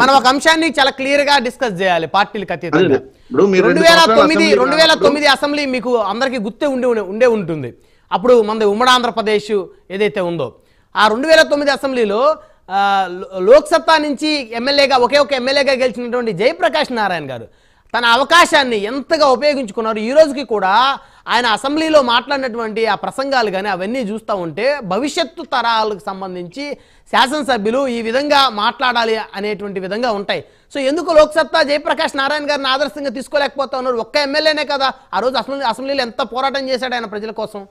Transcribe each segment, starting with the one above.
మనం ఒక అంశాన్ని చాలా క్లియర్ గా డిస్కస్ చేయాలి పార్టీలకు అతీతంగా రెండు వేల తొమ్మిది రెండు వేల తొమ్మిది అసెంబ్లీ మీకు అందరికీ గుర్తే ఉండే ఉండే ఉంటుంది అప్పుడు మన ఉమ్మడి ఆంధ్రప్రదేశ్ ఏదైతే ఉందో ఆ రెండు వేల తొమ్మిది అసెంబ్లీలో లోక్సత్తా నుంచి ఎమ్మెల్యేగా ఒకే ఒక ఎమ్మెల్యేగా గెలిచినటువంటి జయప్రకాష్ నారాయణ గారు తన అవకాశాన్ని ఎంతగా ఉపయోగించుకున్నారు ఈ రోజుకి కూడా ఆయన అసెంబ్లీలో మాట్లాడినటువంటి ఆ ప్రసంగాలు కానీ అవన్నీ చూస్తూ ఉంటే భవిష్యత్తు తరాలకు సంబంధించి శాసనసభ్యులు ఈ విధంగా మాట్లాడాలి అనేటువంటి విధంగా ఉంటాయి సో ఎందుకు లోక్సత్తా జయప్రకాష్ నారాయణ గారిని ఆదర్శంగా తీసుకోలేకపోతా ఉన్నారు ఒక్క ఎమ్మెల్యేనే కదా ఆ రోజు అసెంబ్లీ అసెంబ్లీలో ఎంత పోరాటం చేశాడు ఆయన ప్రజల కోసం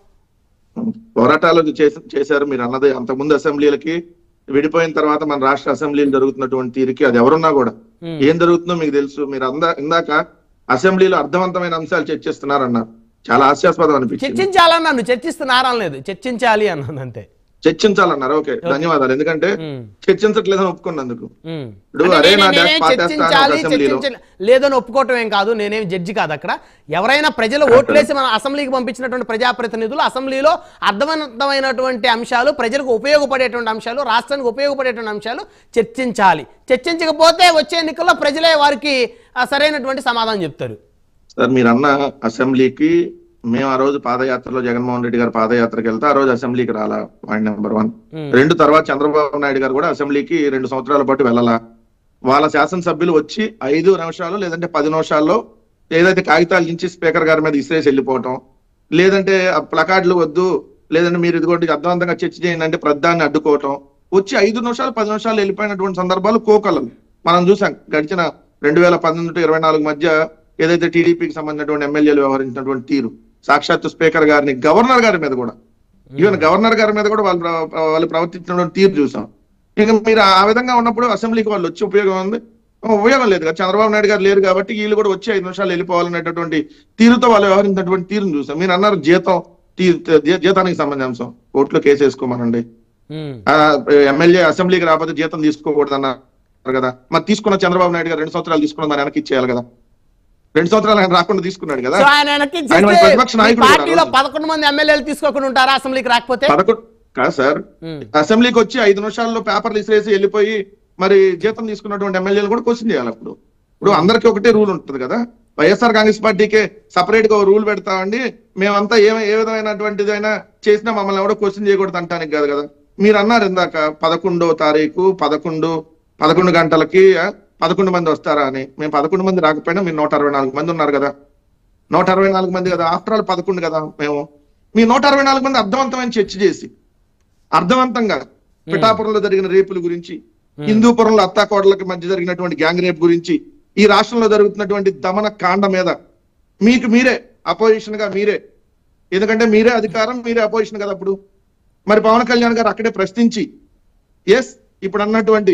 పోరాటాలు చేశారు మీరు అన్నది అంతకుముందు అసెంబ్లీలకి విడిపోయిన తర్వాత మన రాష్ట్ర అసెంబ్లీలు జరుగుతున్నటువంటి తీరుకి అది ఎవరున్నా కూడా ఏం జరుగుతుందో మీకు తెలుసు మీరు అందా ఇందాక అసెంబ్లీలో అర్థవంతమైన అంశాలు చర్చిస్తున్నారన్నారు చాలా హాస్యాస్పదం అనిపించింది చర్చించాలన్నాను చర్చిస్తున్నారా లేదు చర్చించాలి అన్నాను అంతే చర్చించాలన్నారు ఓకే ధన్యవాదాలు ఎందుకంటే చర్చించట్లేదని ఒప్పుకున్నందుకు లేదని ఒప్పుకోవటం ఏం కాదు నేనేం జడ్జి కాదు అక్కడ ఎవరైనా ప్రజలు ఓట్లేసి మన అసెంబ్లీకి పంపించినటువంటి ప్రజాప్రతినిధులు అసెంబ్లీలో అర్థవంతమైనటువంటి అంశాలు ప్రజలకు ఉపయోగపడేటువంటి అంశాలు రాష్ట్రానికి ఉపయోగపడేటువంటి అంశాలు చర్చించాలి చర్చించకపోతే వచ్చే ఎన్నికల్లో ప్రజలే వారికి సరైనటువంటి సమాధానం చెప్తారు సార్ మీరన్న అసెంబ్లీకి మేము ఆ రోజు పాదయాత్రలో జగన్మోహన్ రెడ్డి గారు పాదయాత్రకి వెళ్తే ఆ రోజు అసెంబ్లీకి రాలా పాయింట్ నెంబర్ వన్ రెండు తర్వాత చంద్రబాబు నాయుడు గారు కూడా అసెంబ్లీకి రెండు సంవత్సరాల పాటు వెళ్ళాలా వాళ్ళ శాసనసభ్యులు వచ్చి ఐదు నిమిషాలు లేదంటే పది నిమిషాల్లో ఏదైతే కాగితాలు నుంచి స్పీకర్ గారి మీద ఇస్తే వెళ్ళిపోవటం లేదంటే ప్లకార్డులు వద్దు లేదంటే మీరు ఇదిగోటి అర్థవంతంగా చర్చ చేయండి అంటే ప్రద్దాన్ని అడ్డుకోవటం వచ్చి ఐదు నిమిషాలు పది నిమిషాలు వెళ్ళిపోయినటువంటి సందర్భాలు కోకలలు మనం చూసాం గడిచిన రెండు వేల పంతొమ్మిది ఇరవై నాలుగు మధ్య ఏదైతే టీడీపీకి సంబంధించినటువంటి ఎమ్మెల్యేలు వ్యవహరించినటువంటి తీరు సాక్షాత్తు స్పీకర్ గారిని గవర్నర్ గారి మీద కూడా ఈవెన్ hmm. గవర్నర్ గారి మీద కూడా వాళ్ళు వాళ్ళు ప్రవర్తించినటువంటి తీరు చూసాం ఇక మీరు ఆ విధంగా ఉన్నప్పుడు అసెంబ్లీకి వాళ్ళు వచ్చి ఉపయోగం ఉంది ఉపయోగం లేదు కదా చంద్రబాబు నాయుడు గారు లేరు కాబట్టి వీళ్ళు కూడా వచ్చి ఐదు నిమిషాలు వెళ్ళిపోవాలనేటటువంటి తీరుతో వాళ్ళు వ్యవహరించినటువంటి తీరును చూసాం మీరు అన్నారు జీతం జీతానికి సంబంధించిన అంశం లో కేసు వేసుకోమనండి hmm. ఎమ్మెల్యే అసెంబ్లీకి రాకపోతే జీతం తీసుకోకూడదన్నారు కదా మరి తీసుకున్న చంద్రబాబు నాయుడు గారు రెండు సంవత్సరాలు తీసుకున్న దాని వెనక్కి ఇచ్చేయాలి కదా రెండు సంవత్సరాలు ఆయన రాకుండా తీసుకున్నాడు కదా ప్రతిపక్ష పదకొండు మంది ఎమ్మెల్యేలు తీసుకోకుండా ఉంటారు అసెంబ్లీకి రాకపోతే కాదు సార్ అసెంబ్లీకి వచ్చి ఐదు నిమిషాల్లో పేపర్లు ఇసిరేసి వెళ్ళిపోయి మరి జీతం తీసుకున్నటువంటి ఎమ్మెల్యేలు కూడా క్వశ్చన్ చేయాలి అప్పుడు ఇప్పుడు అందరికీ ఒకటే రూల్ ఉంటుంది కదా వైఎస్ఆర్ కాంగ్రెస్ పార్టీకి సపరేట్ గా రూల్ పెడతామండి మేమంతా ఏ ఏ విధమైనటువంటిదైనా చేసినా మమ్మల్ని ఎవడో క్వశ్చన్ చేయకూడదు అంటానికి కాదు కదా మీరు అన్నారు ఇందాక పదకొండో తారీఖు పదకొండు పదకొండు గంటలకి పదకొండు మంది వస్తారా అని మేము పదకొండు మంది రాకపోయినా మీరు నూట అరవై నాలుగు మంది ఉన్నారు కదా నూట అరవై నాలుగు మంది కదా ఆఫ్టర్ ఆల్ పదకొండు కదా మేము మీ నూట అరవై నాలుగు మంది అర్థవంతమైన చర్చ చేసి అర్థవంతంగా పిఠాపురంలో జరిగిన రేపుల గురించి హిందూపురంలో అత్తాకోడలకి మధ్య జరిగినటువంటి గ్యాంగ్ రేప్ గురించి ఈ రాష్ట్రంలో జరుగుతున్నటువంటి దమన కాండ మీద మీకు మీరే అపోజిషన్ గా మీరే ఎందుకంటే మీరే అధికారం మీరే అపోజిషన్ కదా అప్పుడు మరి పవన్ కళ్యాణ్ గారు అక్కడే ప్రశ్నించి ఎస్ ఇప్పుడు అన్నటువంటి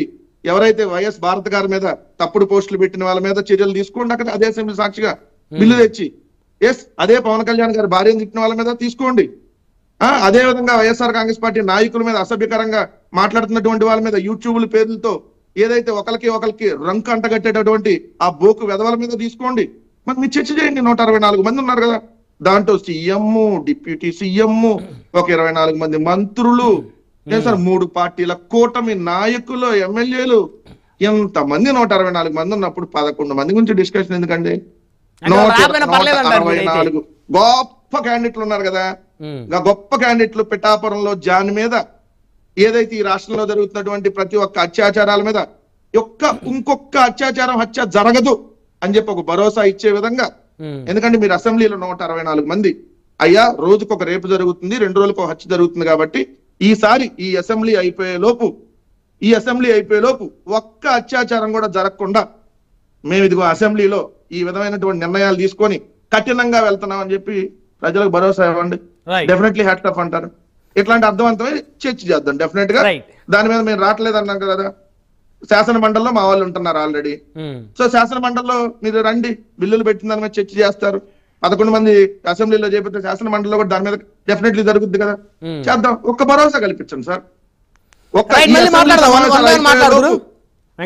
ఎవరైతే వైఎస్ భారత్ గారి మీద తప్పుడు పోస్టులు పెట్టిన వాళ్ళ మీద చర్యలు తీసుకోండి అక్కడ అదే అసెంబ్లీ సాక్షిగా బిల్లు తెచ్చి ఎస్ అదే పవన్ కళ్యాణ్ గారి భార్యను తిట్టిన వాళ్ళ మీద తీసుకోండి అదే విధంగా వైఎస్ఆర్ కాంగ్రెస్ పార్టీ నాయకుల మీద అసభ్యకరంగా మాట్లాడుతున్నటువంటి వాళ్ళ మీద యూట్యూబ్ల పేర్లతో ఏదైతే ఒకరికి ఒకరికి రంకు అంటగట్టేటటువంటి ఆ బోకు వెదవల మీద తీసుకోండి మరి మీరు చర్చ చేయండి నూట అరవై నాలుగు మంది ఉన్నారు కదా దాంట్లో సీఎం డిప్యూటీ సీఎం ఒక ఇరవై నాలుగు మంది మంత్రులు సార్ మూడు పార్టీల కూటమి నాయకులు ఎమ్మెల్యేలు మంది నూట అరవై నాలుగు మంది ఉన్నప్పుడు పదకొండు మంది గురించి డిస్కషన్ ఎందుకండి అరవై నాలుగు గొప్ప క్యాండిడేట్లు ఉన్నారు కదా గొప్ప క్యాండిడేట్లు పిఠాపురంలో జాన్ మీద ఏదైతే ఈ రాష్ట్రంలో జరుగుతున్నటువంటి ప్రతి ఒక్క అత్యాచారాల మీద ఒక్క ఇంకొక్క అత్యాచారం హత్య జరగదు అని చెప్పి ఒక భరోసా ఇచ్చే విధంగా ఎందుకంటే మీరు అసెంబ్లీలో నూట అరవై నాలుగు మంది అయ్యా రోజుకు ఒక రేపు జరుగుతుంది రెండు రోజులకు ఒక హత్య జరుగుతుంది కాబట్టి ఈసారి ఈ అసెంబ్లీ అయిపోయే లోపు ఈ అసెంబ్లీ అయిపోయే లోపు ఒక్క అత్యాచారం కూడా జరగకుండా మేము ఇదిగో అసెంబ్లీలో ఈ విధమైనటువంటి నిర్ణయాలు తీసుకొని కఠినంగా వెళ్తున్నాం అని చెప్పి ప్రజలకు భరోసా ఇవ్వండి డెఫినెట్లీ హ్యాట్ టఫ్ అంటారు ఇట్లాంటి అర్థవంతమైన చర్చ చేద్దాం డెఫినెట్ గా దాని మీద మేము రావట్లేదు అన్నాం కదా శాసన మండలిలో మా వాళ్ళు ఉంటున్నారు ఆల్రెడీ hmm. సో శాసన మండలిలో మీరు రండి బిల్లులు పెట్టిన దాని మీద చర్చ చేస్తారు పదకొండు మంది అసెంబ్లీలో చేపట్టిన శాసన మండలిలో కూడా దాని మీద డెఫినెట్లీ జరుగుద్ది కదా చేద్దాం ఒక్క భరోసా కల్పించండి సార్ ఒక్క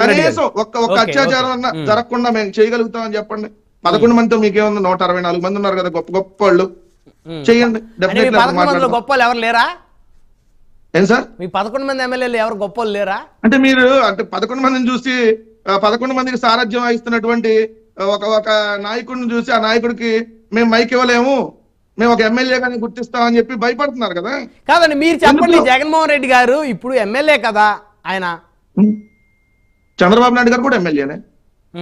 కనీసం ఒక్క ఒక్క అత్యాచారం జరగకుండా మేము చేయగలుగుతామని చెప్పండి పదకొండు మందితో మీకేముంది నూట అరవై నాలుగు మంది ఉన్నారు కదా గొప్ప గొప్ప వాళ్ళు చేయండి గొప్ప ఎవరు లేరా ఏం సార్ మీ పదకొండు మంది ఎమ్మెల్యేలు ఎవరు గొప్ప లేరా అంటే మీరు అంటే పదకొండు మందిని చూసి పదకొండు మందికి సారథ్యం వహిస్తున్నటువంటి ఒక ఒక నాయకుడిని చూసి ఆ నాయకుడికి మేము మైక్ ఇవ్వలేము మేము ఒక ఎమ్మెల్యే కానీ గుర్తిస్తామని చెప్పి భయపడుతున్నారు కదా కాదండి మీరు చెప్పండి జగన్మోహన్ రెడ్డి గారు ఇప్పుడు ఎమ్మెల్యే కదా ఆయన చంద్రబాబు నాయుడు గారు కూడా ఎమ్మెల్యేనే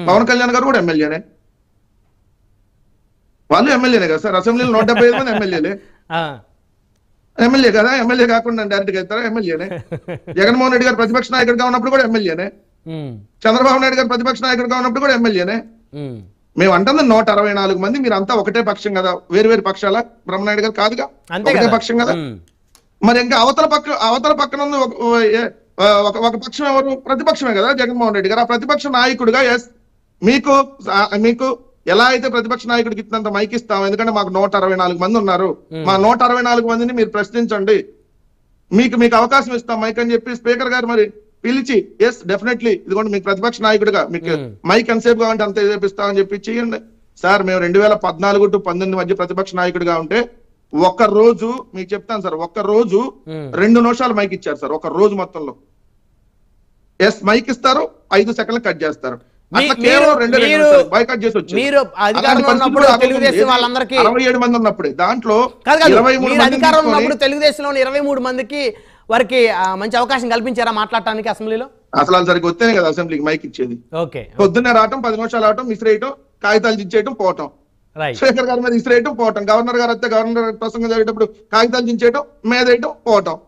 పవన్ కళ్యాణ్ గారు కూడా ఎమ్మెల్యేనే వాళ్ళు ఎమ్మెల్యేనే కదా సార్ అసెంబ్లీలో నూట డెబ్బై ఐదు మంది ఎమ్మెల్యేలే ఎమ్మెల్యే కదా ఎమ్మెల్యే కాకుండా డైరెక్ట్ గా ఇస్తారా ఎమ్మెల్యేనే జగన్మోహన్ రెడ్డి గారు ప్రతిపక్ష నాయకుడిగా ఉన్నప్పుడు కూడా ఎమ్మెల్యేనే చంద్రబాబు నాయుడు గారు ప్రతిపక్ష నాయకుడిగా ఉన్నప్పుడు కూడా ఎమ్మెల్యేనే మేము అంటున్నాం నూట అరవై నాలుగు మంది మీరు అంతా ఒకటే పక్షం కదా వేరు వేరు పక్షాల బ్రహ్మనాయుడు గారు కాదుగా ఒకటే పక్షం కదా మరి ఇంకా అవతల పక్క అవతల పక్కన ఉన్న ఒక పక్షం ఎవరు ప్రతిపక్షమే కదా జగన్మోహన్ రెడ్డి గారు ఆ ప్రతిపక్ష నాయకుడుగా ఎస్ మీకు మీకు ఎలా అయితే ప్రతిపక్ష నాయకుడికి ఇంత మైక్ ఇస్తాం ఎందుకంటే మాకు నూట అరవై నాలుగు మంది ఉన్నారు మా నూట అరవై నాలుగు మందిని మీరు ప్రశ్నించండి మీకు మీకు అవకాశం ఇస్తాం మైక్ అని చెప్పి స్పీకర్ గారు మరి పిలిచి ఎస్ డెఫినెట్లీ ఇదిగోండి మీకు ప్రతిపక్ష నాయకుడిగా మీకు hmm. మైక్ ఎంతసేపు కావాలంటే అంతే చేపిస్తామని చెప్పి చేయండి సార్ మేము రెండు వేల పద్నాలుగు టు పంతొమ్మిది మధ్య ప్రతిపక్ష నాయకుడిగా ఉంటే ఒక్క రోజు మీకు చెప్తాను సార్ ఒక్క రోజు hmm. రెండు నిమిషాలు మైక్ ఇచ్చారు సార్ ఒక రోజు మొత్తంలో ఎస్ మైక్ ఇస్తారు ఐదు సెకండ్లు కట్ చేస్తారు అరవై ఏడు మంది ఉన్నప్పుడు దాంట్లో ఇరవై మూడు మంది తెలుగుదేశంలో ఇరవై మూడు మందికి వారికి మంచి అవకాశం కల్పించారా మాట్లాడటానికి అసెంబ్లీలో అసలు సరికి సరిగ్గా వస్తేనే కదా అసెంబ్లీకి మైక్ ఇచ్చేది ఓకే పొద్దున్నే రావటం పది నిమిషాలు రావటం విసిరేయటం కాగితాలు దించేయటం పోవటం శేఖర్ గారి మీద ఇసు పోవటం గవర్నర్ గారు వస్తే గవర్నర్ ప్రసంగం జరిగేటప్పుడు కాగితాలు దించేయటం మీద పోవటం